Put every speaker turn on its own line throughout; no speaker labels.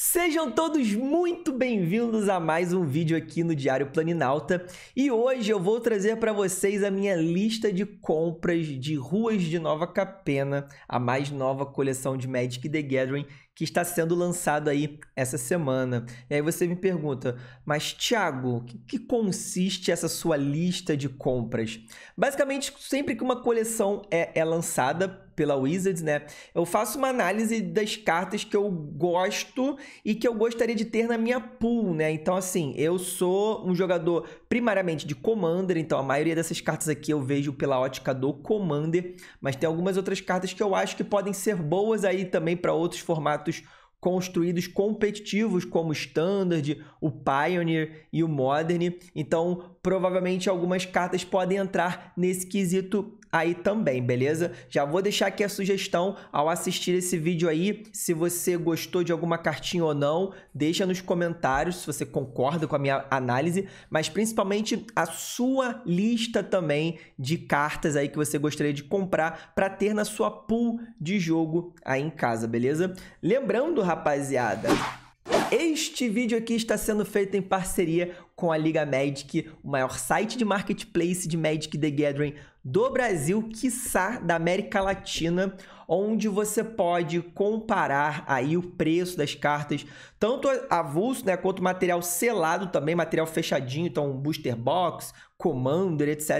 Sejam todos muito bem-vindos a mais um vídeo aqui no Diário Planinalta e hoje eu vou trazer para vocês a minha lista de compras de Ruas de Nova Capena, a mais nova coleção de Magic the Gathering que está sendo lançado aí essa semana. E aí você me pergunta, mas Thiago, que, que consiste essa sua lista de compras? Basicamente, sempre que uma coleção é, é lançada pela Wizards, né? Eu faço uma análise das cartas que eu gosto e que eu gostaria de ter na minha pool, né? Então, assim, eu sou um jogador primariamente de Commander, então a maioria dessas cartas aqui eu vejo pela ótica do Commander, mas tem algumas outras cartas que eu acho que podem ser boas aí também para outros formatos construídos competitivos como o Standard, o Pioneer e o Modern. Então, provavelmente algumas cartas podem entrar nesse quesito aí também, beleza? Já vou deixar aqui a sugestão ao assistir esse vídeo aí, se você gostou de alguma cartinha ou não, deixa nos comentários se você concorda com a minha análise, mas principalmente a sua lista também de cartas aí que você gostaria de comprar para ter na sua pool de jogo aí em casa, beleza? Lembrando, rapaziada, este vídeo aqui está sendo feito em parceria com a Liga Magic, o maior site de marketplace de Magic the Gathering do Brasil, quiçá da América Latina, onde você pode comparar aí o preço das cartas, tanto avulso, né, quanto material selado também, material fechadinho, então booster box, commander, etc,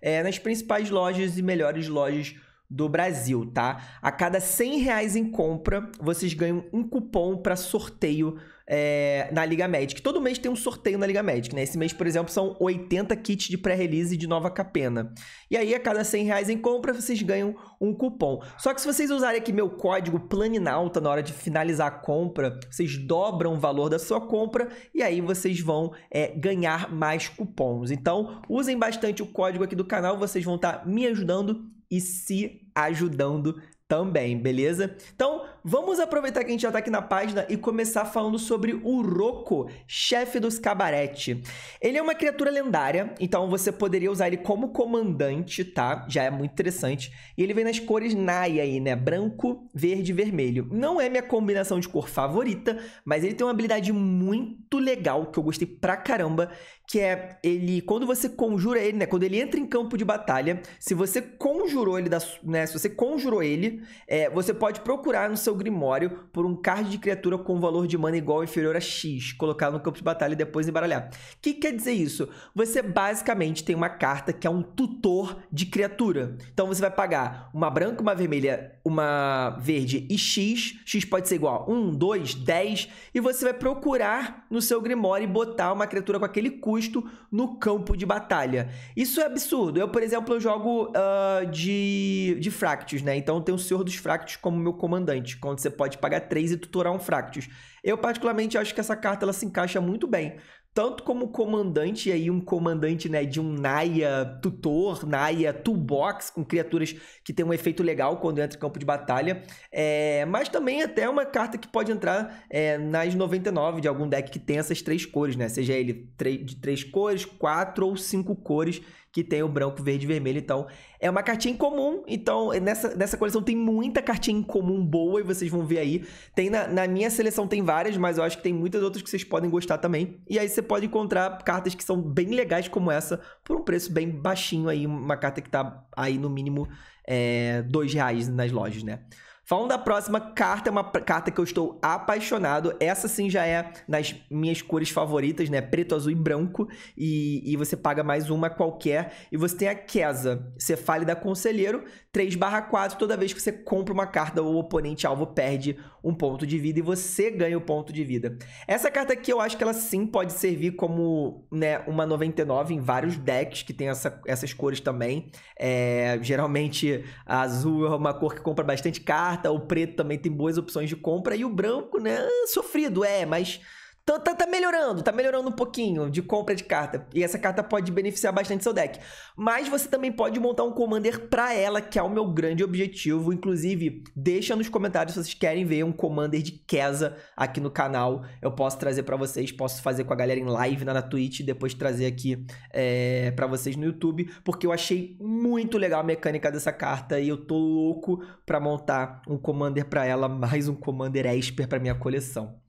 é, eh, nas principais lojas e melhores lojas do Brasil, tá? A cada 100 reais em compra, vocês ganham um cupom para sorteio é, na Liga Magic. Todo mês tem um sorteio na Liga Magic, né? Esse mês, por exemplo, são 80 kits de pré-release de Nova Capena. E aí, a cada 100 reais em compra, vocês ganham um cupom. Só que se vocês usarem aqui meu código PLANINALTA na hora de finalizar a compra, vocês dobram o valor da sua compra e aí vocês vão é, ganhar mais cupons. Então, usem bastante o código aqui do canal, vocês vão estar tá me ajudando e se ajudando também, beleza? Então, Vamos aproveitar que a gente já tá aqui na página e começar falando sobre o Roko, chefe dos Cabarete. Ele é uma criatura lendária, então você poderia usar ele como comandante, tá? Já é muito interessante. E ele vem nas cores Nai aí, né? Branco, verde e vermelho. Não é minha combinação de cor favorita, mas ele tem uma habilidade muito legal que eu gostei pra caramba, que é ele quando você conjura ele, né, quando ele entra em campo de batalha, se você conjurou ele da, né, se você conjurou ele, é, você pode procurar no seu seu Grimório por um card de criatura com valor de mana igual ou inferior a X, colocado no campo de batalha e depois embaralhar. O que quer dizer isso? Você basicamente tem uma carta que é um tutor de criatura. Então você vai pagar uma branca, uma vermelha, uma verde e X. X pode ser igual a 1, 2, 10. E você vai procurar no seu Grimório e botar uma criatura com aquele custo no campo de batalha. Isso é absurdo. Eu, por exemplo, eu jogo uh, de, de Fractus, né? Então tem o Senhor dos Fractus como meu comandante quando você pode pagar 3 e tutorar um Fractus. Eu, particularmente, acho que essa carta ela se encaixa muito bem. Tanto como comandante, e aí um comandante né, de um Naya tutor, Naya toolbox, com criaturas que tem um efeito legal quando entra em campo de batalha. É, mas também até é uma carta que pode entrar é, nas 99 de algum deck que tem essas três cores, né? Seja ele de três cores, quatro ou cinco cores que tem o branco, verde e vermelho. Então, é uma cartinha em comum. Então, nessa, nessa coleção tem muita cartinha em comum boa e vocês vão ver aí. Tem na, na, minha seleção tem várias, mas eu acho que tem muitas outras que vocês podem gostar também. E aí você pode encontrar cartas que são bem legais como essa por um preço bem baixinho aí. Uma carta que tá aí no mínimo é, dois reais nas lojas, né? Falando da próxima carta, é uma carta que eu estou apaixonado. Essa sim já é nas minhas cores favoritas, né? Preto, azul e branco. E, e você paga mais uma qualquer. E você tem a Kesa, Cefale da Conselheiro, 3 4. Toda vez que você compra uma carta, o oponente alvo perde um ponto de vida e você ganha o um ponto de vida. Essa carta aqui eu acho que ela sim pode servir como né, uma 99 em vários decks que tem essa, essas cores também. É, geralmente, azul é uma cor que compra bastante carta carta, o preto também tem boas opções de compra e o branco, né, sofrido, é, mas Tá, tá, tá, melhorando, tá melhorando um pouquinho de compra de carta. E essa carta pode beneficiar bastante seu deck. Mas você também pode montar um commander pra ela, que é o meu grande objetivo. Inclusive, deixa nos comentários se vocês querem ver um commander de Kesa aqui no canal. Eu posso trazer para vocês, posso fazer com a galera em live na, na Twitch e depois trazer aqui é, para vocês no YouTube. Porque eu achei muito legal a mecânica dessa carta e eu tô louco pra montar um commander pra ela, mais um commander Esper pra minha coleção.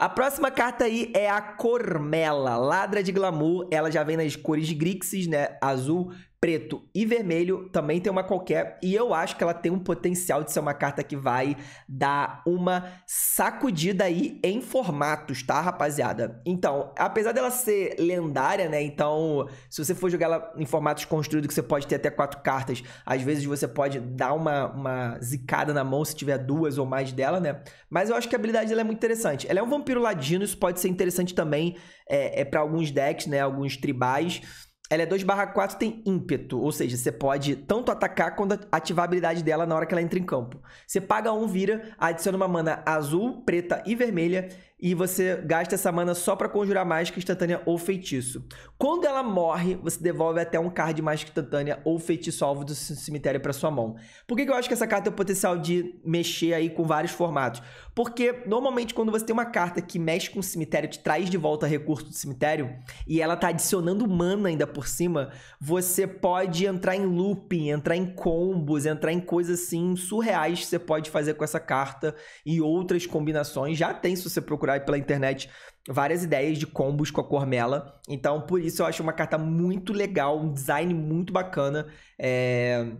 A próxima carta aí é a Cormela, Ladra de Glamour. Ela já vem nas cores de Grixis, né? Azul, preto e vermelho, também tem uma qualquer, e eu acho que ela tem um potencial de ser uma carta que vai dar uma sacudida aí em formatos, tá, rapaziada? Então, apesar dela ser lendária, né? Então, se você for jogar ela em formatos construídos, que você pode ter até quatro cartas, às vezes você pode dar uma, uma zicada na mão se tiver duas ou mais dela, né? Mas eu acho que a habilidade dela é muito interessante. Ela é um vampiro ladino, isso pode ser interessante também é, é para alguns decks, né? Alguns tribais. Ela é 2 barra 4, tem ímpeto, ou seja, você pode tanto atacar quanto ativar a habilidade dela na hora que ela entra em campo. Você paga 1, um, vira, adiciona uma mana azul, preta e vermelha, e você gasta essa mana só para conjurar mágica instantânea ou feitiço. Quando ela morre, você devolve até um card de mágica instantânea ou feitiço alvo do cemitério para sua mão. Por que, que eu acho que essa carta tem o potencial de mexer aí com vários formatos? Porque normalmente quando você tem uma carta que mexe com o cemitério, te traz de volta recurso do cemitério, e ela tá adicionando mana ainda por cima, você pode entrar em looping, entrar em combos, entrar em coisas assim surreais que você pode fazer com essa carta e outras combinações. Já tem, se você procurar pela internet, várias ideias de combos com a Cormela. Então, por isso eu acho uma carta muito legal, um design muito bacana. É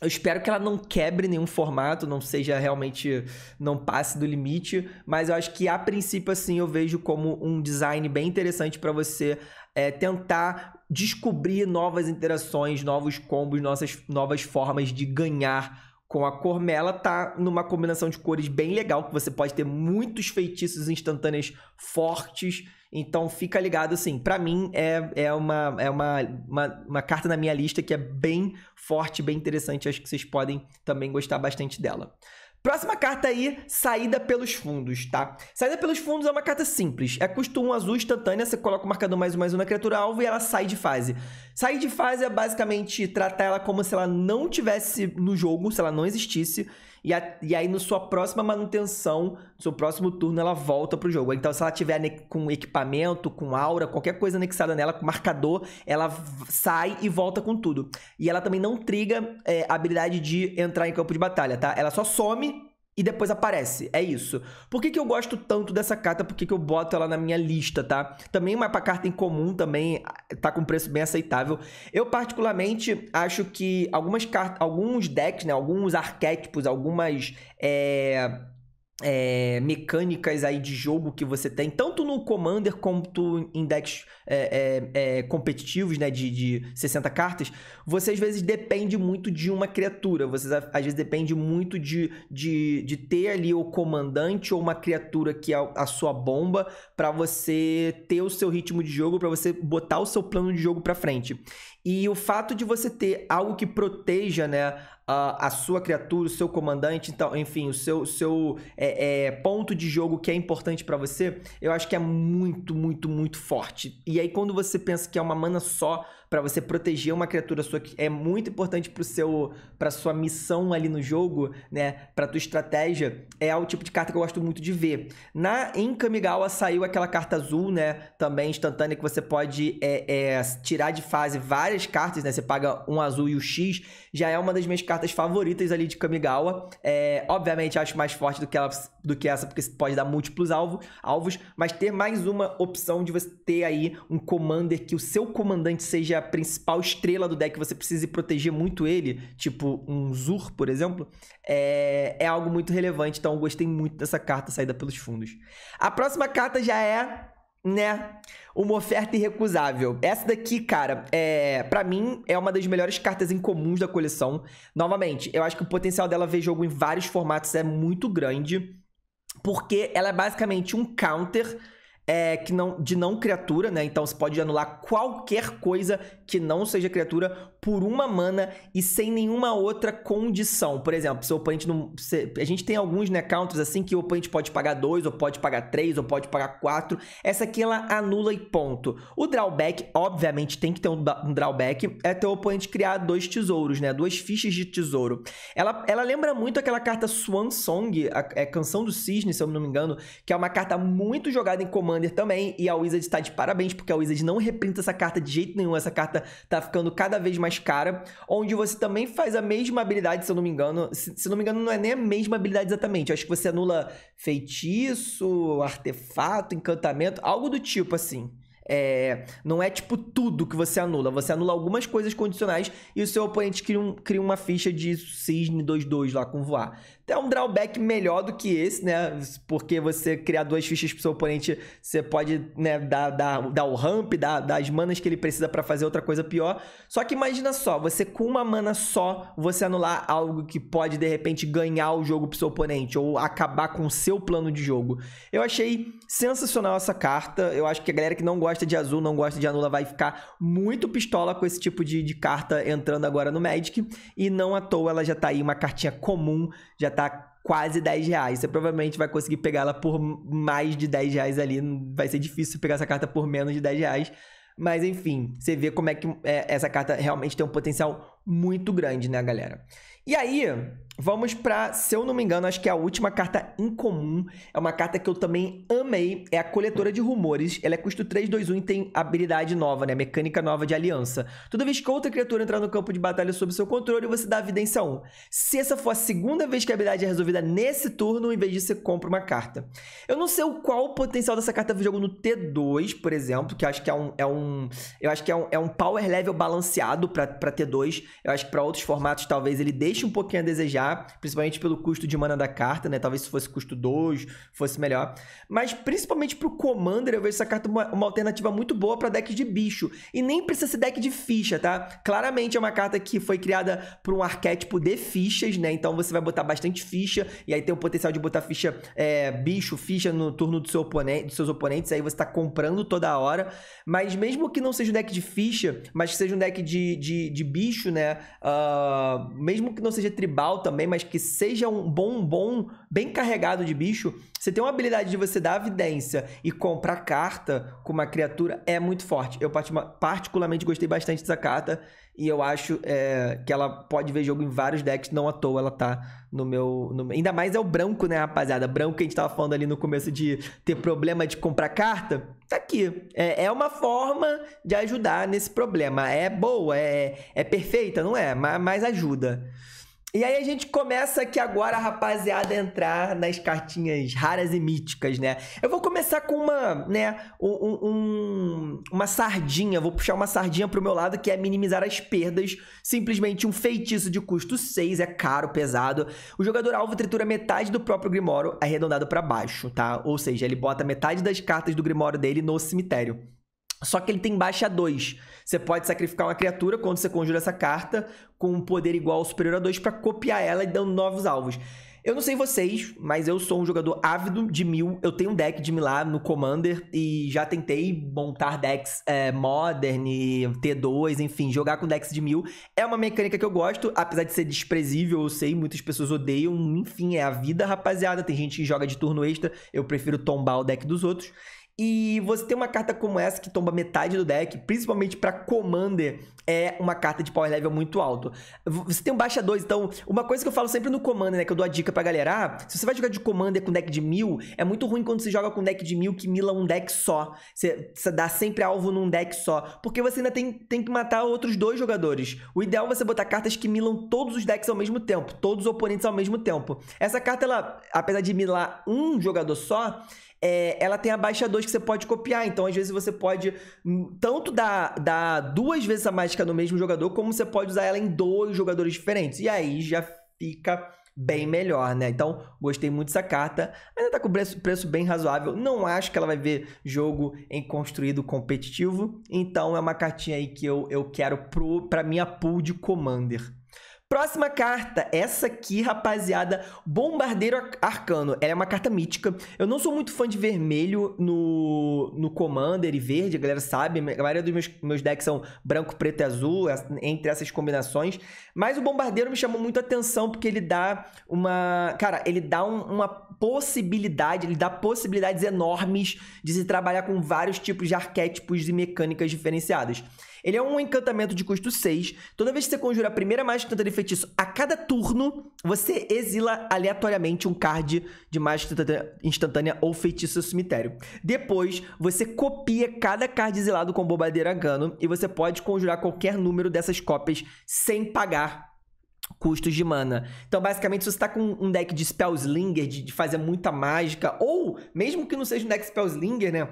eu espero que ela não quebre nenhum formato, não seja realmente, não passe do limite, mas eu acho que a princípio, assim, eu vejo como um design bem interessante para você é, tentar descobrir novas interações, novos combos, nossas, novas formas de ganhar com a cormela tá numa combinação de cores bem legal, que você pode ter muitos feitiços instantâneos fortes. Então fica ligado assim, para mim é, é, uma, é uma, uma, uma, carta na minha lista que é bem forte, bem interessante, acho que vocês podem também gostar bastante dela. Próxima carta aí, saída pelos fundos, tá? Saída pelos fundos é uma carta simples. É custo 1 azul instantânea, você coloca o marcador mais um mais um na criatura alvo e ela sai de fase. Sair de fase é basicamente tratar ela como se ela não tivesse no jogo, se ela não existisse. E, a, e aí, na sua próxima manutenção, no seu próximo turno, ela volta pro jogo. Então, se ela tiver com equipamento, com aura, qualquer coisa anexada nela, com marcador, ela sai e volta com tudo. E ela também não triga é, eh, a habilidade de entrar em campo de batalha, tá? Ela só some e depois aparece. É isso. Por que, que eu gosto tanto dessa carta? Por que, que eu boto ela na minha lista, tá? Também uma carta em comum também ah, tá com preço bem aceitável. Eu particularmente acho que algumas cartas, alguns decks, né, alguns arquétipos, algumas é, é, mecânicas aí de jogo que você tem, tanto no Commander quanto em decks é, é, é competitivos, né, de, de 60 cartas, você às vezes depende muito de uma criatura, você às vezes depende muito de, de, de ter ali o comandante ou uma criatura que é a sua bomba para você ter o seu ritmo de jogo, para você botar o seu plano de jogo para frente. E o fato de você ter algo que proteja, né, a, sua criatura, o seu comandante, então, enfim, o seu, seu é, é, ponto de jogo que é importante para você, eu acho que é muito, muito, muito forte. E aí, quando você pensa que é uma mana só, para você proteger uma criatura sua que é muito importante pro seu para sua missão ali no jogo, né, para tua estratégia, é o tipo de carta que eu gosto muito de ver. Na em Kamigawa saiu aquela carta azul, né, também instantânea que você pode é, é, tirar de fase várias cartas, né? Você paga um azul e o X, já é uma das minhas cartas favoritas ali de Kamigawa. É, obviamente acho mais forte do que ela do que essa porque você pode dar múltiplos alvo alvos, mas ter mais uma opção de você ter aí um commander que o seu comandante seja a principal estrela do deck, você precisa proteger muito ele, tipo um Zur, por exemplo, é, é algo muito relevante. Então, eu gostei muito dessa carta saída pelos fundos. A próxima carta já é né? Uma oferta irrecusável. Essa daqui, cara, é, para mim é uma das melhores cartas incomuns da coleção. Novamente, eu acho que o potencial dela ver jogo em vários formatos é muito grande, porque ela é basicamente um counter é, que não, de não criatura, né? Então você pode anular qualquer coisa que não seja criatura por uma mana e sem nenhuma outra condição. Por exemplo, seu oponente não. Se, a gente tem alguns né, counters assim que o oponente pode pagar dois ou pode pagar três ou pode pagar quatro. Essa aqui ela anula e ponto. O drawback, obviamente, tem que ter um, um drawback. É teu oponente criar dois tesouros, né? Duas fichas de tesouro. Ela, ela lembra muito aquela carta Swan Song, a, a é Canção do Cisne, se eu não me engano, que é uma carta muito jogada em comando Commander também. E a Wizard tá de parabéns, porque a Wizard não reprinta essa carta de jeito nenhum. Essa carta tá ficando cada vez mais cara. Onde você também faz a mesma habilidade, se eu não me engano. Se, se eu não me engano, não é nem a mesma habilidade exatamente. Eu acho que você anula feitiço, artefato, encantamento, algo do tipo assim. É, não é tipo tudo que você anula, você anula algumas coisas condicionais e o seu oponente cria, um, cria uma ficha de cisne 2-2 lá com voar. Então é um drawback melhor do que esse, né? Porque você criar duas fichas pro seu oponente, você pode né, dar, dar, dar o ramp, dar, dar as manas que ele precisa para fazer outra coisa pior. Só que imagina só, você com uma mana só, você anular algo que pode de repente ganhar o jogo pro seu oponente ou acabar com o seu plano de jogo. Eu achei sensacional essa carta, eu acho que a galera que não gosta gosta de azul, não gosta de anula, vai ficar muito pistola com esse tipo de, de carta entrando agora no Magic. E não à toa ela já tá aí, uma cartinha comum, já tá quase 10 reais. Você provavelmente vai conseguir pegá-la por mais de 10 reais ali. Vai ser difícil pegar essa carta por menos de 10 reais. Mas enfim, você vê como é que é, essa carta realmente tem um potencial muito grande, né, galera? E aí, Vamos para, se eu não me engano, acho que é a última carta incomum. É uma carta que eu também amei. É a Coletora de Rumores. Ela é custo 3, 2, 1 e tem habilidade nova, né? Mecânica nova de aliança. Toda vez que outra criatura entrar no campo de batalha sob seu controle, você dá evidência 1. Se essa for a segunda vez que a habilidade é resolvida nesse turno, em vez disso, você compra uma carta. Eu não sei o qual o potencial dessa carta do jogo no T2, por exemplo, que eu acho que é um. É um eu acho que é um, é um power level balanceado para T2. Eu acho que para outros formatos, talvez ele deixe um pouquinho a desejar principalmente pelo custo de mana da carta, né? Talvez se fosse custo 2, fosse melhor. Mas principalmente pro Commander, eu vejo essa carta uma, uma alternativa muito boa para deck de bicho. E nem precisa ser deck de ficha, tá? Claramente é uma carta que foi criada por um arquétipo de fichas, né? Então você vai botar bastante ficha, e aí tem o potencial de botar ficha é, bicho, ficha no turno do seu oponente, dos seus oponentes, aí você tá comprando toda hora. Mas mesmo que não seja um deck de ficha, mas que seja um deck de, de, de bicho, né? Uh, mesmo que não seja tribal, também, mas que seja um bom, bom, bem carregado de bicho, você tem uma habilidade de você dar evidência e comprar carta com uma criatura é muito forte. Eu particularmente gostei bastante dessa carta e eu acho é, que ela pode ver jogo em vários decks, não à toa ela tá no meu, no... Ainda mais é o branco, né, rapaziada? Branco que a gente tava falando ali no começo de ter problema de comprar carta, tá aqui. É, é uma forma de ajudar nesse problema. É boa, é, é perfeita, não é? mas, mas ajuda. E aí a gente começa aqui agora, rapaziada, a entrar nas cartinhas raras e míticas, né? Eu vou começar com uma, né, um, um, uma sardinha, vou puxar uma sardinha pro meu lado, que é minimizar as perdas. Simplesmente um feitiço de custo 6, é caro, pesado. O jogador alvo tritura metade do próprio Grimório arredondado para baixo, tá? Ou seja, ele bota metade das cartas do Grimório dele no cemitério. Só que ele tem baixa 2. Você pode sacrificar uma criatura quando você conjura essa carta com um poder igual ou superior a 2 para copiar ela e dando novos alvos. Eu não sei vocês, mas eu sou um jogador ávido de mil. Eu tenho um deck de lá no Commander e já tentei montar decks é, Modern, T2, enfim, jogar com decks de mil. É uma mecânica que eu gosto, apesar de ser desprezível, eu sei, muitas pessoas odeiam. Enfim, é a vida, rapaziada. Tem gente que joga de turno extra, eu prefiro tombar o deck dos outros. E você ter uma carta como essa que tomba metade do deck, principalmente para Commander, é uma carta de power level muito alto. Você tem um baixa 2, então, uma coisa que eu falo sempre no Commander, né, que eu dou a dica pra galera, ah, se você vai jogar de Commander com deck de mil, é muito ruim quando você joga com deck de mil que mila um deck só. Você, você dá sempre alvo num deck só, porque você ainda tem, tem que matar outros dois jogadores. O ideal é você botar cartas que milam todos os decks ao mesmo tempo, todos os oponentes ao mesmo tempo. Essa carta, ela, apesar de milar um jogador só, é, ela tem abaixadores que você pode copiar. Então, às vezes, você pode hum, tanto dar, dar duas vezes a mágica no mesmo jogador, como você pode usar ela em dois jogadores diferentes. E aí já fica bem melhor, né? Então, gostei muito dessa carta. Ainda tá com preço, preço bem razoável. Não acho que ela vai ver jogo em construído competitivo. Então, é uma cartinha aí que eu, eu quero pro, pra minha pool de Commander. Próxima carta, essa aqui, rapaziada, Bombardeiro Arcano. Ela é uma carta mítica. Eu não sou muito fã de vermelho no, no Commander e verde, a galera sabe. A maioria dos meus, meus decks são branco, preto e azul, entre essas combinações. Mas o Bombardeiro me chamou muito a atenção porque ele dá uma... Cara, ele dá um, uma possibilidade, ele dá possibilidades enormes de se trabalhar com vários tipos de arquétipos e mecânicas diferenciadas. Ele é um encantamento de custo 6. Toda vez que você conjura a primeira mágica tentando feitiço a cada turno, você exila aleatoriamente um card de mágica instantânea ou feitiço do cemitério. Depois, você copia cada card exilado com bobadeira Gano e você pode conjurar qualquer número dessas cópias sem pagar custos de mana. Então, basicamente, se você tá com um deck de Spellslinger, de, de fazer muita mágica, ou mesmo que não seja um deck Spellslinger, né?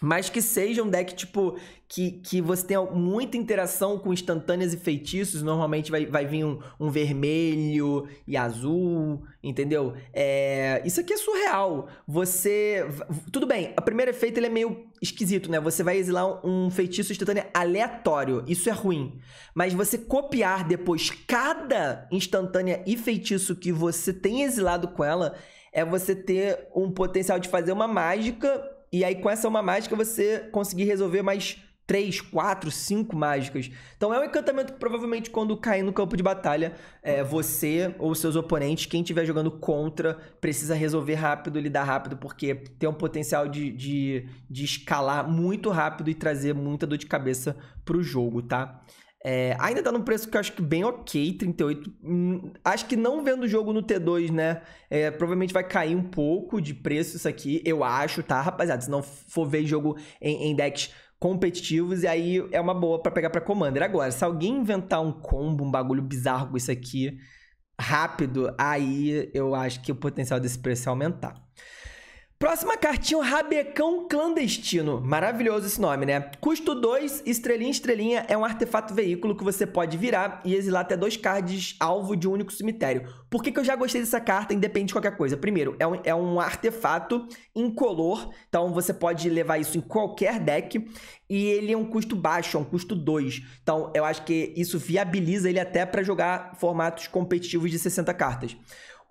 mas que seja um deck tipo que, que você tenha muita interação com instantâneas e feitiços. Normalmente vai, vai vir um, um vermelho e azul, entendeu? É, isso aqui é surreal. Você. Tudo bem, o primeiro efeito ele é meio esquisito, né? Você vai exilar um feitiço instantâneo aleatório. Isso é ruim. Mas você copiar depois cada instantânea e feitiço que você tem exilado com ela. É você ter um potencial de fazer uma mágica e aí com essa uma mágica você conseguir resolver mais três, quatro, cinco mágicas. Então é um encantamento que provavelmente quando cair no campo de batalha, é, você ou seus oponentes, quem estiver jogando contra, precisa resolver rápido, lidar rápido, porque tem um potencial de, de, de escalar muito rápido e trazer muita dor de cabeça pro jogo, tá? É, ainda tá num preço que eu acho que bem ok, 38. Hum, acho que não vendo o jogo no T2, né? É, provavelmente vai cair um pouco de preço isso aqui, eu acho, tá, rapaziada? Se não for ver jogo em, em decks competitivos, e aí é uma boa para pegar para Commander. Agora, se alguém inventar um combo, um bagulho bizarro com isso aqui, rápido, aí eu acho que o potencial desse preço é aumentar. Próxima cartinha, o Rabecão Clandestino. Maravilhoso esse nome, né? Custo 2, estrelinha, estrelinha, é um artefato veículo que você pode virar e exilar até dois cards alvo de um único cemitério. Por que, que eu já gostei dessa carta, independe de qualquer coisa? Primeiro, é um, é um artefato incolor, então você pode levar isso em qualquer deck. E ele é um custo baixo, é um custo 2. Então, eu acho que isso viabiliza ele até para jogar formatos competitivos de 60 cartas.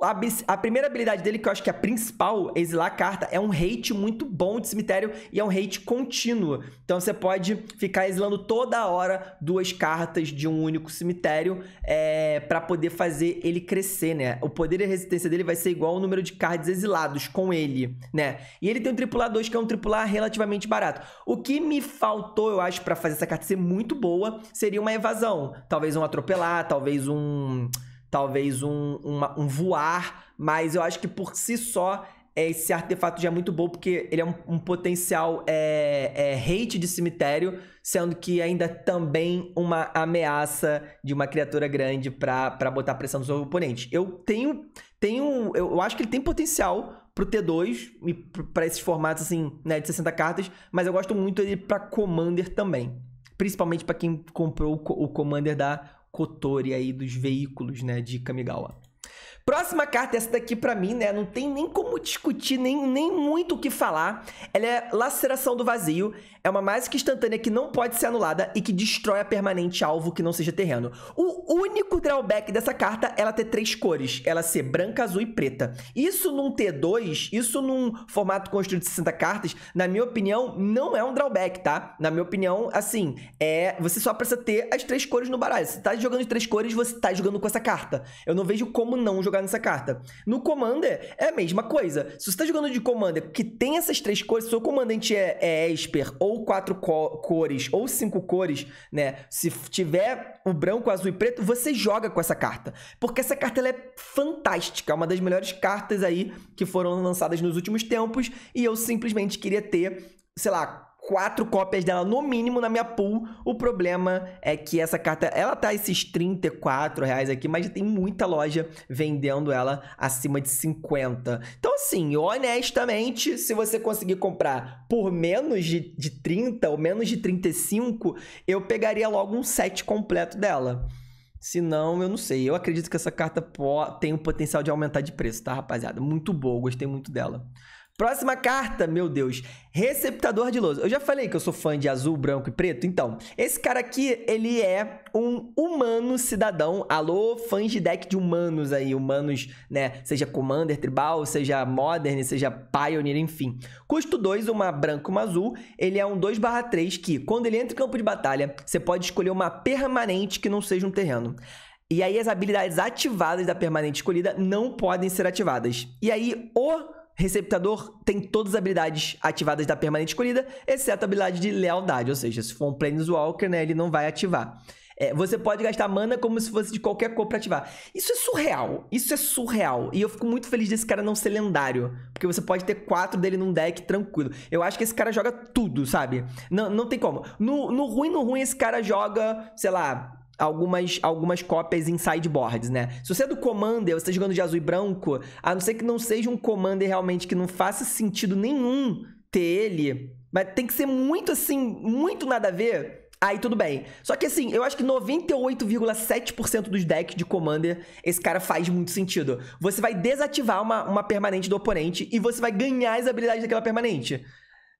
A, a, primeira habilidade dele, que eu acho que é a principal, exilar a carta, é um hate muito bom de cemitério e é um hate contínuo. Então você pode ficar exilando toda hora duas cartas de um único cemitério é, para poder fazer ele crescer, né? O poder e a resistência dele vai ser igual ao número de cards exilados com ele, né? E ele tem um tripular 2, que é um tripular relativamente barato. O que me faltou, eu acho, para fazer essa carta ser muito boa, seria uma evasão. Talvez um atropelar, talvez um talvez um, uma, um voar, mas eu acho que por si só esse artefato já é muito bom porque ele é um, um potencial é, é, hate de cemitério, sendo que ainda também uma ameaça de uma criatura grande para botar pressão no seu oponente. Eu tenho, tenho eu acho que ele tem potencial pro T2 e para esses formatos assim, né, de 60 cartas, mas eu gosto muito dele para Commander também, principalmente para quem comprou o Commander da Kotori aí dos veículos, né, de Kamigawa. Próxima carta, essa daqui para mim, né? Não tem nem como discutir, nem, nem muito o que falar. Ela é Laceração do Vazio. É uma mágica instantânea que não pode ser anulada e que destrói a permanente alvo que não seja terreno. O único drawback dessa carta é ela ter três cores. Ela ser branca, azul e preta. Isso num T2, isso num formato construído de 60 cartas, na minha opinião, não é um drawback, tá? Na minha opinião, assim, é você só precisa ter as três cores no baralho. Se tá jogando de três cores, você tá jogando com essa carta. Eu não vejo como não jogar nessa carta. No Commander, é a mesma coisa. Se você tá jogando de Commander que tem essas três cores, se o comandante é, é Esper ou ou quatro co cores ou cinco cores, né? Se tiver o branco, azul e preto, você joga com essa carta. Porque essa carta ela é fantástica, é uma das melhores cartas aí que foram lançadas nos últimos tempos e eu simplesmente queria ter, sei lá, quatro cópias dela no mínimo na minha pool. O problema é que essa carta, ela tá esses 34 reais aqui, mas já tem muita loja vendendo ela acima de 50. Então, assim, honestamente, se você conseguir comprar por menos de, de 30 ou menos de 35, eu pegaria logo um set completo dela. Se não, eu não sei. Eu acredito que essa carta tem o potencial de aumentar de preço, tá, rapaziada? Muito boa, gostei muito dela. Próxima carta, meu Deus, receptador de lousa. Eu já falei que eu sou fã de azul, branco e preto, então, esse cara aqui, ele é um humano cidadão. Alô, fãs de deck de humanos aí, humanos, né, seja Commander, Tribal, seja Modern, seja Pioneer, enfim. Custo 2, uma branca, uma azul, ele é um 2/3 que, quando ele entra em campo de batalha, você pode escolher uma permanente que não seja um terreno. E aí as habilidades ativadas da permanente escolhida não podem ser ativadas. E aí o receptador tem todas as habilidades ativadas da permanente escolhida, exceto a habilidade de lealdade, ou seja, se for um Planeswalker, né, ele não vai ativar. É, você pode gastar mana como se fosse de qualquer cor pra ativar. Isso é surreal. Isso é surreal. E eu fico muito feliz desse cara não ser lendário. Porque você pode ter quatro dele num deck tranquilo. Eu acho que esse cara joga tudo, sabe? Não, não tem como. No, no ruim, no ruim, esse cara joga, sei lá, algumas, algumas cópias em sideboards, né? Se você é do Commander, você tá jogando de azul e branco, a não ser que não seja um Commander realmente que não faça sentido nenhum ter ele, mas tem que ser muito assim, muito nada a ver. Aí tudo bem. Só que assim, eu acho que 98,7% dos decks de Commander, esse cara faz muito sentido. Você vai desativar uma, uma permanente do oponente e você vai ganhar as habilidades daquela permanente.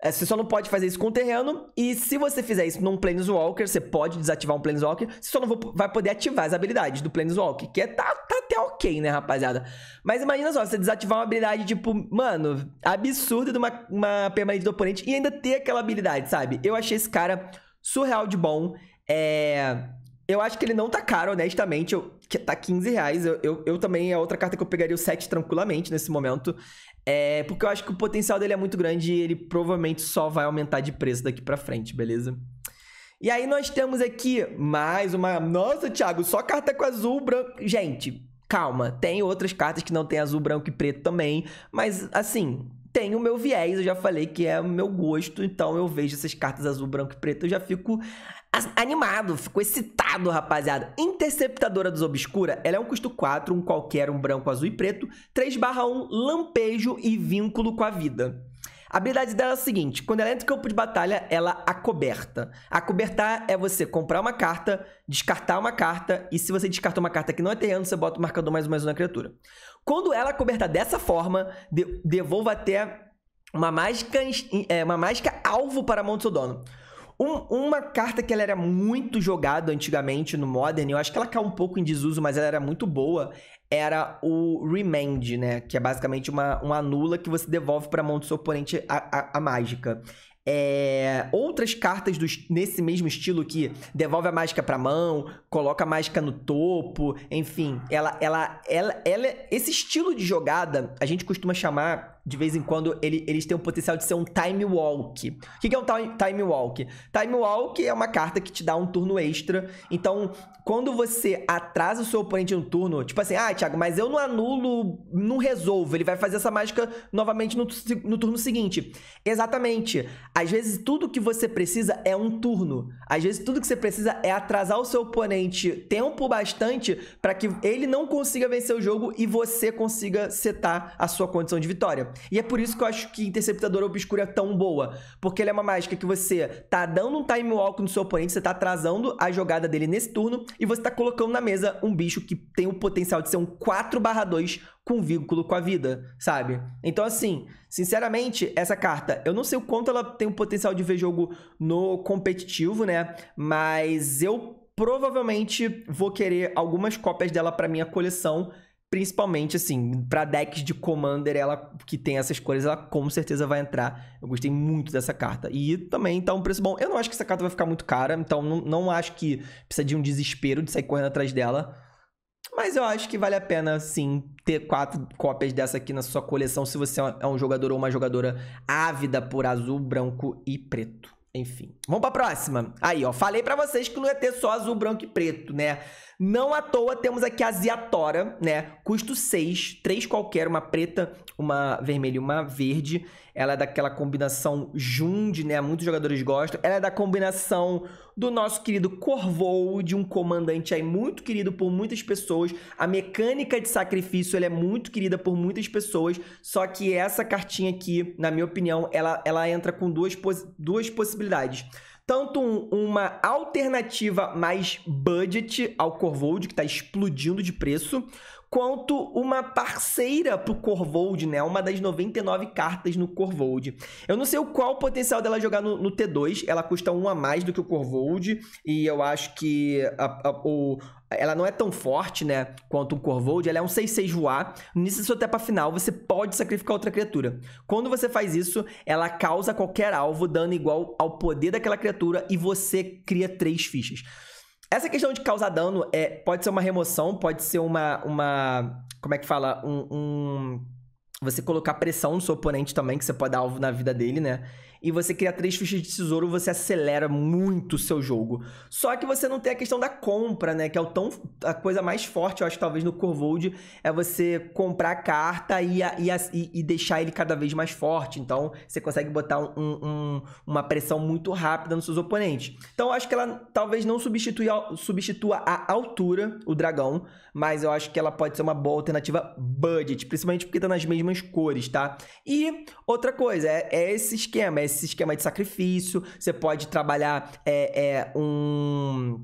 É, você só não pode fazer isso com o terreno. E se você fizer isso num Planeswalker, você pode desativar um Planeswalker. Você só não vai poder ativar as habilidades do Planeswalker. Que é, tá, tá até ok, né, rapaziada? Mas imagina só, você desativar uma habilidade, tipo, mano, absurda de uma, uma permanente do oponente e ainda ter aquela habilidade, sabe? Eu achei esse cara surreal de bom. É. Eu acho que ele não tá caro, honestamente. Eu, tá 15 reais. Eu, eu, eu também é outra carta que eu pegaria o 7 tranquilamente nesse momento. É, porque eu acho que o potencial dele é muito grande e ele provavelmente só vai aumentar de preço daqui pra frente, beleza? E aí nós temos aqui mais uma. Nossa, Thiago, só carta com azul, branco. Gente, calma. Tem outras cartas que não tem azul, branco e preto também. Mas assim, tem o meu viés, eu já falei que é o meu gosto, então eu vejo essas cartas azul, branco e preto, eu já fico animado, ficou excitado, rapaziada. Interceptadora dos Obscura, ela é um custo 4, um qualquer, um branco, azul e preto, 3 barra 1, lampejo e vínculo com a vida. A habilidade dela é a seguinte: quando ela entra no campo de batalha, ela acoberta. Acobertar é você comprar uma carta, descartar uma carta, e se você descarta uma carta que não é terreno, você bota o marcador mais ou menos na criatura. Quando ela é acobertar dessa forma, devolva até uma mágica, é, uma mágica alvo para a mão do seu dono. Um, uma carta que ela era muito jogada antigamente no Modern, eu acho que ela caiu um pouco em desuso, mas ela era muito boa, era o Remand, né? Que é basicamente uma, uma anula que você devolve para a mão do seu oponente a, a, a mágica. É, outras cartas do, nesse mesmo estilo que devolve a mágica pra mão, coloca a mágica no topo, enfim, ela, ela, ela, ela, esse estilo de jogada a gente costuma chamar de vez em quando, ele, eles têm o potencial de ser um time walk. O que, é um time, time walk? Time walk é uma carta que te dá um turno extra. Então, quando você atrasa o seu oponente no turno, tipo assim, ah, Thiago, mas eu não anulo, não resolvo. Ele vai fazer essa mágica novamente no, no turno seguinte. Exatamente. Às vezes, tudo que você precisa é um turno. Às vezes, tudo que você precisa é atrasar o seu oponente tempo bastante para que ele não consiga vencer o jogo e você consiga setar a sua condição de vitória. E é por isso que eu acho que Interceptadora é Obscura é tão boa. Porque ele é uma mágica que você tá dando um time walk no seu oponente, você tá atrasando a jogada dele nesse turno e você tá colocando na mesa um bicho que tem o potencial de ser um 4/2 com vínculo com a vida, sabe? Então, assim, sinceramente, essa carta, eu não sei o quanto ela tem o potencial de ver jogo no competitivo, né? Mas eu provavelmente vou querer algumas cópias dela para minha coleção principalmente, assim, pra decks de Commander, ela que tem essas cores, ela com certeza vai entrar. Eu gostei muito dessa carta. E também tá um preço bom. Eu não acho que essa carta vai ficar muito cara, então não, não acho que precisa de um desespero de sair correndo atrás dela. Mas eu acho que vale a pena, sim, ter quatro cópias dessa aqui na sua coleção, se você é um é jogador ou uma jogadora ávida por azul, branco e preto. Enfim. Vamos pra próxima. Aí, ó. Falei para vocês que não ia ter só azul, branco e preto, né? Não à toa temos aqui a Ziatora, né? Custo 6, 3 qualquer, uma preta, uma vermelha e uma verde. Ela é daquela combinação Jund, né? Muitos jogadores gostam. Ela é da combinação do nosso querido Corvo de um comandante aí muito querido por muitas pessoas. A mecânica de sacrifício ela é muito querida por muitas pessoas. Só que essa cartinha aqui, na minha opinião, ela, ela entra com duas, duas possibilidades tanto um, uma alternativa mais budget ao Corvold, que está explodindo de preço, quanto uma parceira pro Corvold, né? Uma das 99 cartas no Corvold. Eu não sei o qual o potencial dela jogar no, no T2, ela custa um a mais do que o Corvold, e eu acho que a, a, o, ela não é tão forte, né, quanto o Corvold, ela é um 6-6 voar. Nisso, sua etapa final, você pode sacrificar outra criatura. Quando você faz isso, ela causa qualquer alvo dano igual ao poder daquela criatura e você cria três fichas. Essa questão de causar dano é, pode ser uma remoção, pode ser uma. uma como é que fala? Um, um, Você colocar pressão no seu oponente também, que você pode dar alvo na vida dele, né? e você cria três fichas de tesouro, você acelera muito o seu jogo. Só que você não tem a questão da compra, né? Que é o tão, a coisa mais forte, eu acho, talvez no Corvold, é você comprar a carta e, a, e, a, e, deixar ele cada vez mais forte. Então, você consegue botar um, um, uma pressão muito rápida nos seus oponentes. Então, eu acho que ela talvez não substitua, substitua a altura, o dragão, mas eu acho que ela pode ser uma boa alternativa budget, principalmente porque tá nas mesmas cores, tá? E outra coisa, é, é esse esquema, é esse esse esquema de sacrifício, você pode trabalhar é, é, um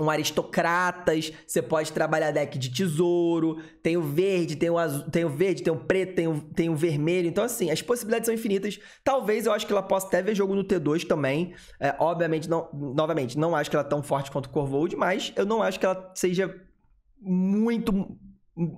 um aristocratas, você pode trabalhar deck de tesouro, tem o verde, tem o azul, tem o verde, tem o preto, tem o, tem o vermelho. Então, assim, as possibilidades são infinitas. Talvez eu acho que ela possa até ver jogo no T2 também. É, obviamente, não, novamente, não acho que ela é tão forte quanto o Corvold, mas eu não acho que ela seja muito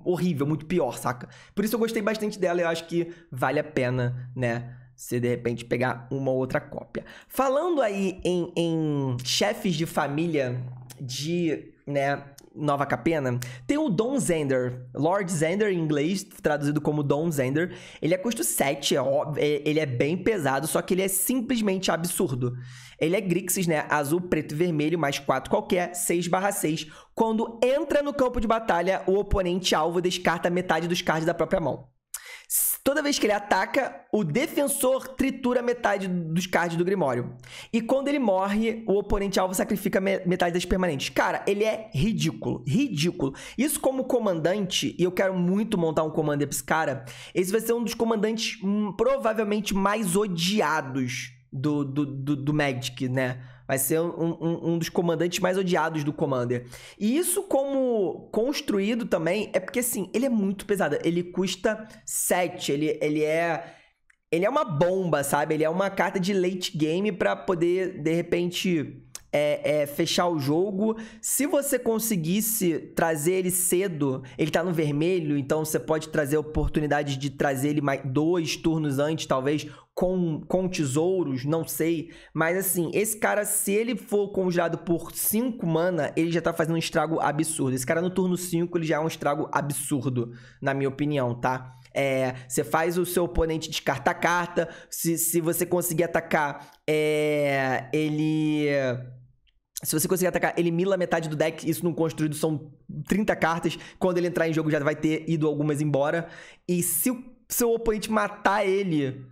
horrível, muito pior, saca? Por isso eu gostei bastante dela e eu acho que vale a pena, né? Você de repente pegar uma outra cópia. Falando aí em, em chefes de família de né, Nova Capena, tem o Don Zender, Lord Zender em inglês, traduzido como Don Zender. Ele é custo 7, é óbvio, é, ele é bem pesado, só que ele é simplesmente absurdo. Ele é Grixis, né? Azul, preto e vermelho, mais 4 qualquer, 6/6. Quando entra no campo de batalha, o oponente alvo descarta metade dos cards da própria mão. Toda vez que ele ataca, o defensor tritura metade dos cards do Grimório. E quando ele morre, o oponente alvo sacrifica metade das permanentes. Cara, ele é ridículo. Ridículo. Isso como comandante, e eu quero muito montar um commander pra esse cara, esse vai ser um dos comandantes hum, provavelmente mais odiados do, do, do, do Magic, né? Vai ser um, um, um, dos comandantes mais odiados do Commander. E isso, como construído também, é porque assim, ele é muito pesado. Ele custa 7. Ele, ele é. Ele é uma bomba, sabe? Ele é uma carta de late game para poder, de repente é, é, fechar o jogo. Se você conseguisse trazer ele cedo, ele tá no vermelho, então você pode trazer oportunidade de trazer ele mais dois turnos antes, talvez, com, com tesouros, não sei. Mas assim, esse cara, se ele for conjurado por 5 mana, ele já tá fazendo um estrago absurdo. Esse cara no turno 5, ele já é um estrago absurdo, na minha opinião, tá? É, você faz o seu oponente descartar carta. Se, se você conseguir atacar, é, ele se você conseguir atacar ele mila metade do deck, isso não construído são 30 cartas. Quando ele entrar em jogo já vai ter ido algumas embora. E se o seu oponente matar ele,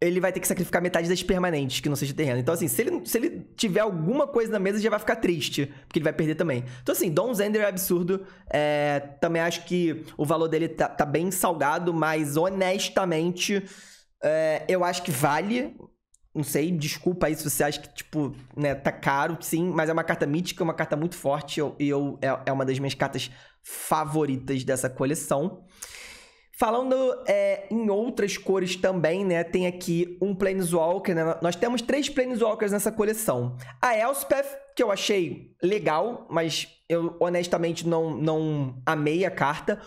ele vai ter que sacrificar metade das permanentes, que não seja terreno. Então, assim, se ele, se ele tiver alguma coisa na mesa, já vai ficar triste, porque ele vai perder também. Então, assim, Don Zender é absurdo. É, também acho que o valor dele tá, tá bem salgado, mas honestamente, é, eu acho que vale não sei, desculpa aí se você acha que, tipo, né, tá caro, sim, mas é uma carta mítica, uma carta muito forte, e eu, é, é uma das minhas cartas favoritas dessa coleção. Falando é, em outras cores também, né? Tem aqui um Planeswalker, né? Nós temos três Planeswalkers nessa coleção. A Elspeth, que eu achei legal, mas eu honestamente não, não amei a carta.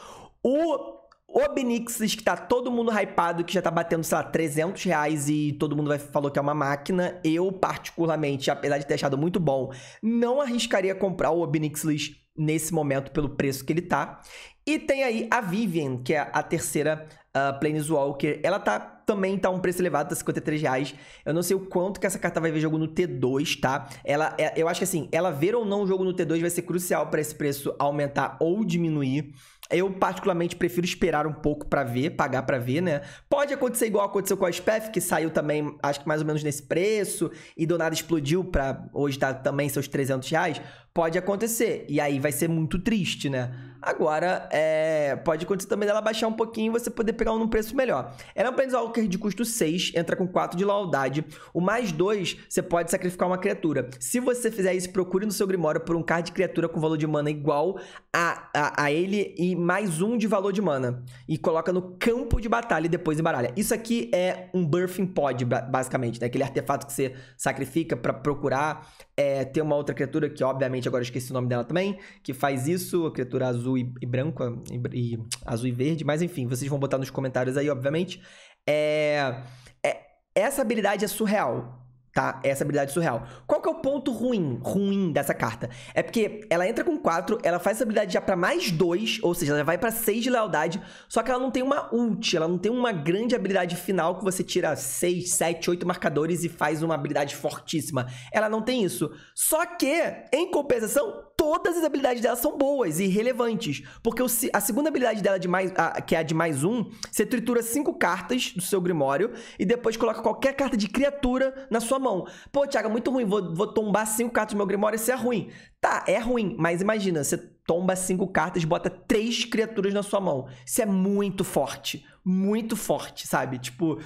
O Obnixis, que tá todo mundo hypado, que já tá batendo, sei lá, 300 reais e todo mundo vai, falou que é uma máquina. Eu, particularmente, apesar de ter achado muito bom, não arriscaria comprar o Obnixis nesse momento pelo preço que ele tá. E tem aí a Vivian, que é a terceira uh, Planeswalker. Ela tá também tá um preço elevado, tá 53 reais. Eu não sei o quanto que essa carta vai ver jogo no T2, tá? Ela, é, eu acho que assim, ela ver ou não o jogo no T2 vai ser crucial para esse preço aumentar ou diminuir. Eu, particularmente, prefiro esperar um pouco para ver, pagar para ver, né? Pode acontecer igual aconteceu com a SPF, que saiu também, acho que mais ou menos nesse preço, e do nada explodiu para hoje tá também seus 300 reais. Pode acontecer. E aí vai ser muito triste, né? Agora, é, pode acontecer também dela baixar um pouquinho e você poder pegar um num preço melhor. Ela é um Planeswalker é de custo 6, entra com 4 de lealdade. O mais 2, você pode sacrificar uma criatura. Se você fizer isso, procure no seu Grimório por um card de criatura com valor de mana igual a, a, a ele e mais um de valor de mana. E coloca no campo de batalha e depois embaralha. Isso aqui é um Birthing Pod, basicamente, né? Aquele artefato que você sacrifica para procurar é, ter uma outra criatura, que obviamente agora eu esqueci o nome dela também, que faz isso, a criatura azul azul e, e branco, e, e, azul e verde, mas enfim, vocês vão botar nos comentários aí, obviamente. É, é, essa habilidade é surreal, tá? Essa habilidade é surreal. Qual que é o ponto ruim, ruim dessa carta? É porque ela entra com 4, ela faz essa habilidade já para mais 2, ou seja, ela vai para 6 de lealdade, só que ela não tem uma ult, ela não tem uma grande habilidade final que você tira 6, 7, 8 marcadores e faz uma habilidade fortíssima. Ela não tem isso. Só que, em compensação, todas as habilidades dela são boas e relevantes. Porque a segunda habilidade dela, de mais, a, que é a de mais um, você tritura cinco cartas do seu Grimório e depois coloca qualquer carta de criatura na sua mão. Pô, Thiago, é muito ruim, vou, vou tombar cinco cartas do meu Grimório, isso é ruim. Tá, é ruim, mas imagina, você tomba cinco cartas, bota três criaturas na sua mão. Isso é muito forte. Muito forte, sabe? Tipo,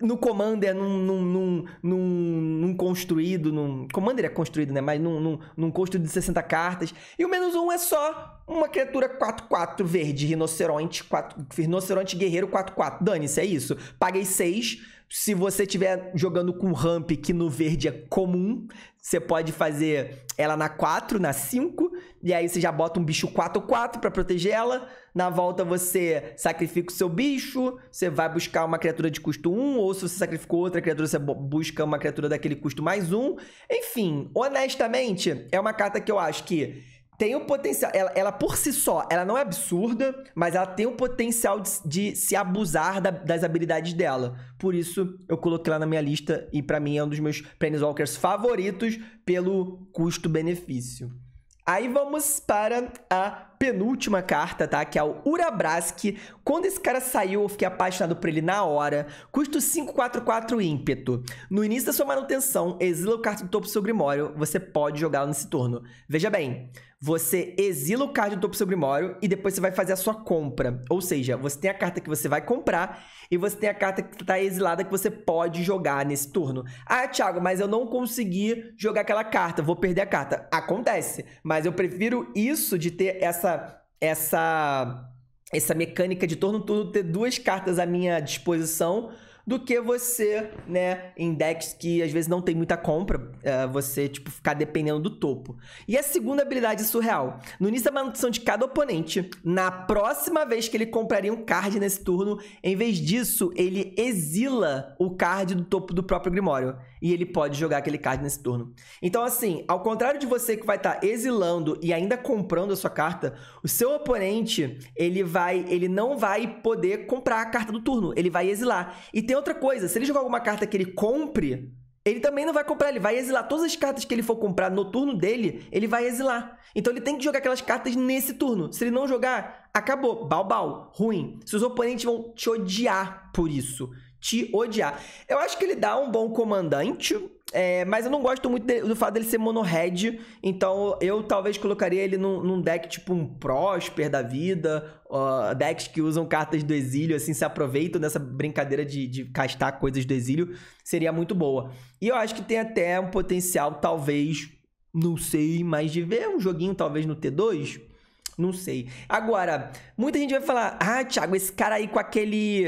no Commander, é num, num, num, num, construído, num. Commander é construído, né? Mas num, num, construído de 60 cartas. E o menos um é só uma criatura 4-4 verde, rinoceronte, 4, rinoceronte guerreiro 4-4. Dane-se, é isso. Paguei 6. Se você estiver jogando com ramp, que no verde é comum, você pode fazer ela na 4, na 5 e aí você já bota um bicho 4x4 para proteger ela. Na volta você sacrifica o seu bicho, você vai buscar uma criatura de custo 1, ou se você sacrificou outra criatura, você busca uma criatura daquele custo mais 1. Enfim, honestamente, é uma carta que eu acho que tem o potencial. Ela, ela, por si só, ela não é absurda, mas ela tem o potencial de, de se abusar da, das habilidades dela. Por isso, eu coloquei lá na minha lista e para mim é um dos meus Planeswalkers favoritos pelo custo-benefício. Aí vamos para a penúltima carta, tá? Que é o Urabraski. Quando esse cara saiu, eu fiquei apaixonado por ele na hora. Custo 544 ímpeto. No início da sua manutenção, exila o card do topo do seu Grimório. Você pode jogá-lo nesse turno. Veja bem, você exila o card do topo do seu Grimório e depois você vai fazer a sua compra. Ou seja, você tem a carta que você vai comprar e você tem a carta que está exilada que você pode jogar nesse turno. Ah, Thiago, mas eu não consegui jogar aquela carta, vou perder a carta. Acontece, mas eu prefiro isso de ter essa essa essa essa mecânica de torno tudo ter duas cartas à minha disposição do que você, né, em decks que às vezes não tem muita compra, eh, você, tipo, ficar dependendo do topo. E a segunda habilidade é surreal. No início da manutenção de cada oponente, na próxima vez que ele compraria um card nesse turno, em vez disso, ele exila o card do topo do próprio Grimório. E ele pode jogar aquele card nesse turno. Então, assim, ao contrário de você que vai estar tá exilando e ainda comprando a sua carta, o seu oponente, ele vai, ele não vai poder comprar a carta do turno, ele vai exilar. E tem tem outra coisa, se ele jogar alguma carta que ele compre, ele também não vai comprar, ele vai exilar todas as cartas que ele for comprar no turno dele, ele vai exilar. Então ele tem que jogar aquelas cartas nesse turno. Se ele não jogar, acabou, balbal, ruim. Seus oponentes vão te odiar por isso, te odiar. Eu acho que ele dá um bom comandante, é, mas eu não gosto muito de, do fato dele ser mono-red, então eu talvez colocaria ele num, num, deck tipo um Prosper da vida, uh, decks que usam cartas do exílio, assim, se aproveitam dessa brincadeira de, de castar coisas do exílio, seria muito boa. E eu acho que tem até um potencial, talvez, não sei, mas de ver um joguinho talvez no T2, não sei. Agora, muita gente vai falar, ah, Thiago, esse cara aí com aquele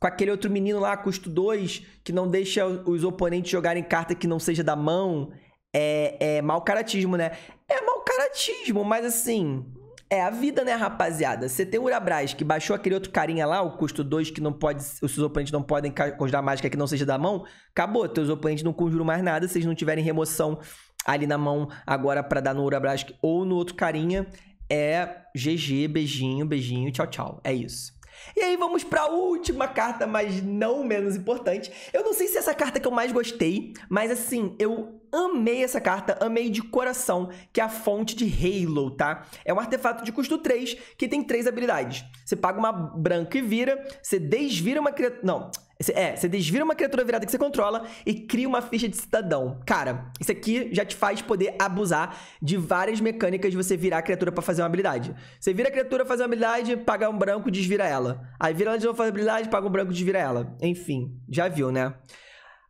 com aquele outro menino lá, custo 2, que não deixa os oponentes jogarem carta que não seja da mão. É, é mau caratismo, né? É mau caratismo, mas assim. É a vida, né, rapaziada? Você tem o Urabras, que baixou aquele outro carinha lá, o custo 2, que não pode. Os seus oponentes não podem conjurar mágica que não seja da mão. Acabou, teus oponentes não conjuram mais nada, se eles não tiverem remoção ali na mão agora para dar no Urabras ou no outro carinha. É GG, beijinho, beijinho, tchau, tchau. É isso. E aí vamos para a última carta, mas não menos importante. Eu não sei se é essa carta que eu mais gostei, mas assim, eu amei essa carta, amei de coração, que é a fonte de Halo, tá? É um artefato de custo 3 que tem três habilidades. Você paga uma branca e vira, você desvira uma criatura. Não, é, você desvira uma criatura virada que você controla e cria uma ficha de cidadão. Cara, isso aqui já te faz poder abusar de várias mecânicas de você virar a criatura para fazer uma habilidade. Você vira a criatura, faz uma habilidade, paga um branco, desvira ela. Aí vira ela de novo, faz habilidade, paga um branco, desvira ela. Enfim, já viu, né?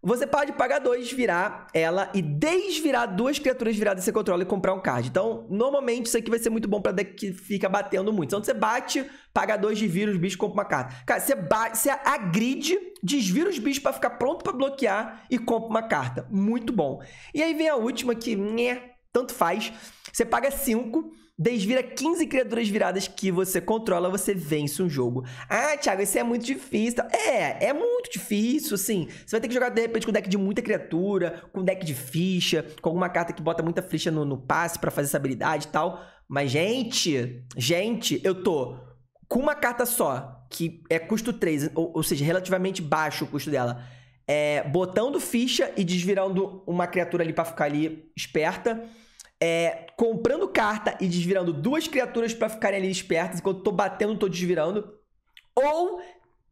Você pode pagar dois, virar ela e desvirar duas criaturas viradas você controla e comprar um card. Então, normalmente isso aqui vai ser muito bom pra deck que fica batendo muito. Então, você bate, paga dois de vírus, bicho, compra uma carta. Cara, você, você agride, desvira os bichos pra ficar pronto pra bloquear e compra uma carta. Muito bom. E aí vem a última que, né, tanto faz. Você paga 5, desvira 15 criaturas viradas que você controla, você vence um jogo. Ah, Thiago, isso é muito difícil. Tá, é, é muito difícil, assim. Você vai ter que jogar, de repente, com deck de muita criatura, com deck de ficha, com alguma carta que bota muita ficha no, no passe para fazer essa habilidade e tal. Mas, gente, gente, eu tô com uma carta só, que é custo 3, ou, ou seja, relativamente baixo o custo dela. É, botando ficha e desvirando uma criatura ali para ficar ali esperta é, comprando carta e desvirando duas criaturas para ficarem ali espertas, enquanto eu tô batendo, tô desvirando. Ou,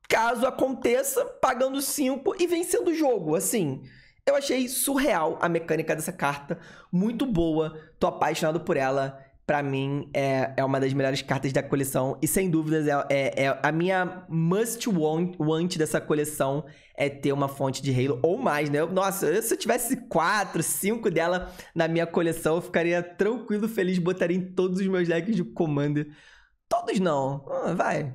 caso aconteça, pagando cinco e vencendo o jogo, assim. Eu achei surreal a mecânica dessa carta, muito boa, tô apaixonado por ela para mim é, é uma das melhores cartas da coleção e sem dúvidas é, é, é, a minha must want, want dessa coleção é ter uma fonte de Halo ou mais, né? Eu, nossa, eu, se eu tivesse quatro, cinco dela na minha coleção, eu ficaria tranquilo, feliz, botaria em todos os meus decks de Commander. Todos não, ah, vai,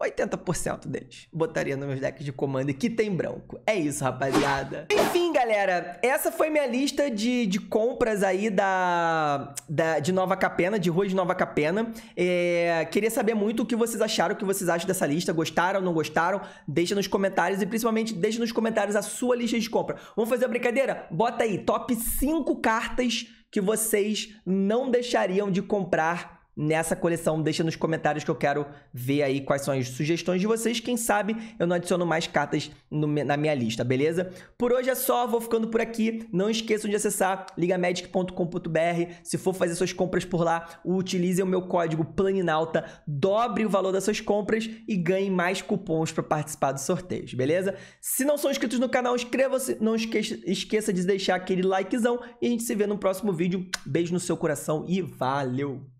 80% deles botaria nos meus decks de comando que tem branco. É isso, rapaziada. Enfim, galera, essa foi minha lista de, de compras aí da, da de Nova Capena, de Rua de Nova Capena. É, queria saber muito o que vocês acharam, o que vocês acham dessa lista. Gostaram, não gostaram? Deixa nos comentários e principalmente deixa nos comentários a sua lista de compra. Vamos fazer uma brincadeira? Bota aí, top 5 cartas que vocês não deixariam de comprar nessa coleção. Deixa nos comentários que eu quero ver aí quais são as sugestões de vocês. Quem sabe eu não adiciono mais cartas no, na minha lista, beleza? Por hoje é só, vou ficando por aqui. Não esqueçam de acessar ligamagic.com.br. Se for fazer suas compras por lá, utilize o meu código PLANINAUTA, dobre o valor das suas compras e ganhe mais cupons para participar dos sorteios, beleza? Se não são inscritos no canal, inscreva-se. Não esqueça de deixar aquele likezão e a gente se vê no próximo vídeo. Beijo no seu coração e valeu!